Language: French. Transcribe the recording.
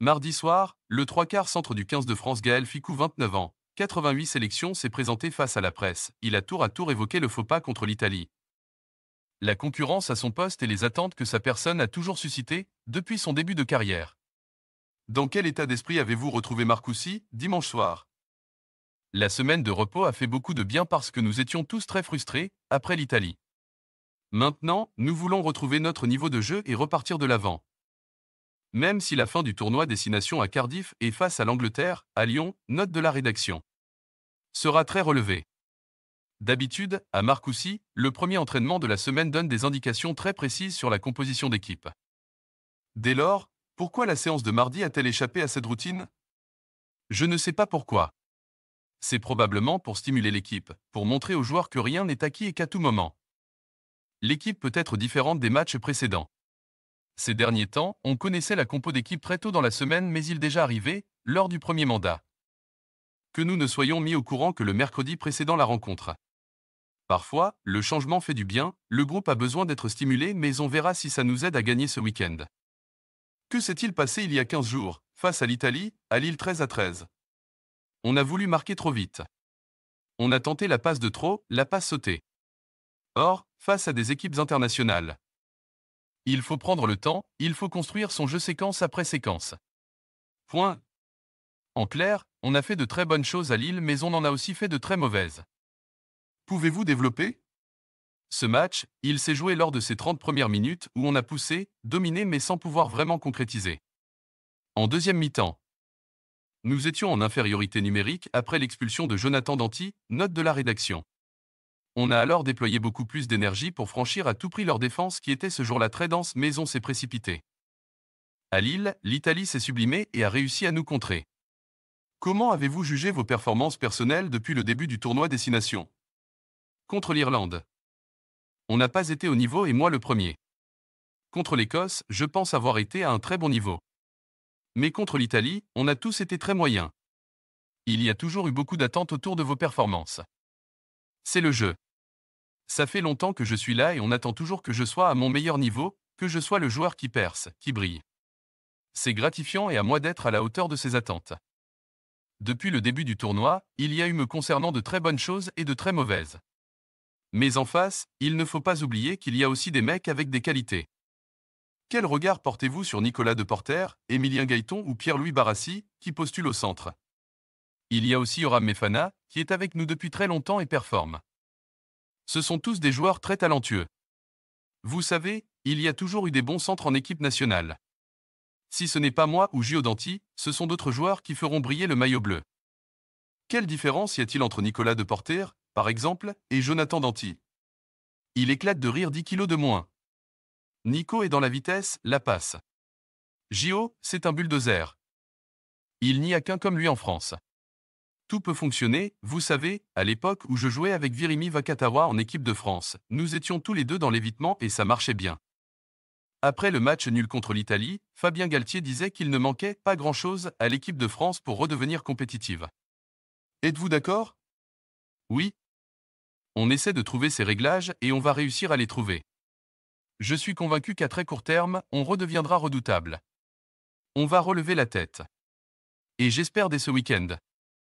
Mardi soir, le trois quarts centre du 15 de France Gaël Ficou, 29 ans, 88 sélections, s'est présenté face à la presse. Il a tour à tour évoqué le faux pas contre l'Italie. La concurrence à son poste et les attentes que sa personne a toujours suscitées depuis son début de carrière. Dans quel état d'esprit avez-vous retrouvé Marcoussi dimanche soir La semaine de repos a fait beaucoup de bien parce que nous étions tous très frustrés après l'Italie. Maintenant, nous voulons retrouver notre niveau de jeu et repartir de l'avant. Même si la fin du tournoi Destination à Cardiff est face à l'Angleterre, à Lyon, note de la rédaction sera très relevée. D'habitude, à Marcoussi, le premier entraînement de la semaine donne des indications très précises sur la composition d'équipe. Dès lors, pourquoi la séance de mardi a-t-elle échappé à cette routine Je ne sais pas pourquoi. C'est probablement pour stimuler l'équipe, pour montrer aux joueurs que rien n'est acquis et qu'à tout moment. L'équipe peut être différente des matchs précédents. Ces derniers temps, on connaissait la compo d'équipe très tôt dans la semaine mais il déjà arrivé, lors du premier mandat, que nous ne soyons mis au courant que le mercredi précédant la rencontre. Parfois, le changement fait du bien, le groupe a besoin d'être stimulé mais on verra si ça nous aide à gagner ce week-end. Que s'est-il passé il y a 15 jours, face à l'Italie, à Lille 13 à 13 On a voulu marquer trop vite. On a tenté la passe de trop, la passe sautée. Or, face à des équipes internationales, il faut prendre le temps, il faut construire son jeu séquence après séquence. Point. En clair, on a fait de très bonnes choses à Lille mais on en a aussi fait de très mauvaises. Pouvez-vous développer Ce match, il s'est joué lors de ces 30 premières minutes où on a poussé, dominé mais sans pouvoir vraiment concrétiser. En deuxième mi-temps, nous étions en infériorité numérique après l'expulsion de Jonathan Danti, note de la rédaction. On a alors déployé beaucoup plus d'énergie pour franchir à tout prix leur défense qui était ce jour-là très dense mais on s'est précipité. À Lille, l'Italie s'est sublimée et a réussi à nous contrer. Comment avez-vous jugé vos performances personnelles depuis le début du tournoi Destination Contre l'Irlande. On n'a pas été au niveau et moi le premier. Contre l'Écosse, je pense avoir été à un très bon niveau. Mais contre l'Italie, on a tous été très moyens. Il y a toujours eu beaucoup d'attentes autour de vos performances. C'est le jeu. Ça fait longtemps que je suis là et on attend toujours que je sois à mon meilleur niveau, que je sois le joueur qui perce, qui brille. C'est gratifiant et à moi d'être à la hauteur de ces attentes. Depuis le début du tournoi, il y a eu me concernant de très bonnes choses et de très mauvaises. Mais en face, il ne faut pas oublier qu'il y a aussi des mecs avec des qualités. Quel regard portez-vous sur Nicolas Deporter, Émilien Gaëton ou Pierre-Louis Barassi, qui postulent au centre Il y a aussi Oram Mefana, qui est avec nous depuis très longtemps et performe. Ce sont tous des joueurs très talentueux. Vous savez, il y a toujours eu des bons centres en équipe nationale. Si ce n'est pas moi ou Gio Danti, ce sont d'autres joueurs qui feront briller le maillot bleu. Quelle différence y a-t-il entre Nicolas Deporter, par exemple, et Jonathan Danti Il éclate de rire 10 kilos de moins. Nico est dans la vitesse, la passe. Gio, c'est un bulldozer. Il n'y a qu'un comme lui en France. Tout peut fonctionner, vous savez, à l'époque où je jouais avec Virimi Vakatawa en équipe de France, nous étions tous les deux dans l'évitement et ça marchait bien. Après le match nul contre l'Italie, Fabien Galtier disait qu'il ne manquait pas grand-chose à l'équipe de France pour redevenir compétitive. Êtes-vous d'accord Oui. On essaie de trouver ces réglages et on va réussir à les trouver. Je suis convaincu qu'à très court terme, on redeviendra redoutable. On va relever la tête. Et j'espère dès ce week-end.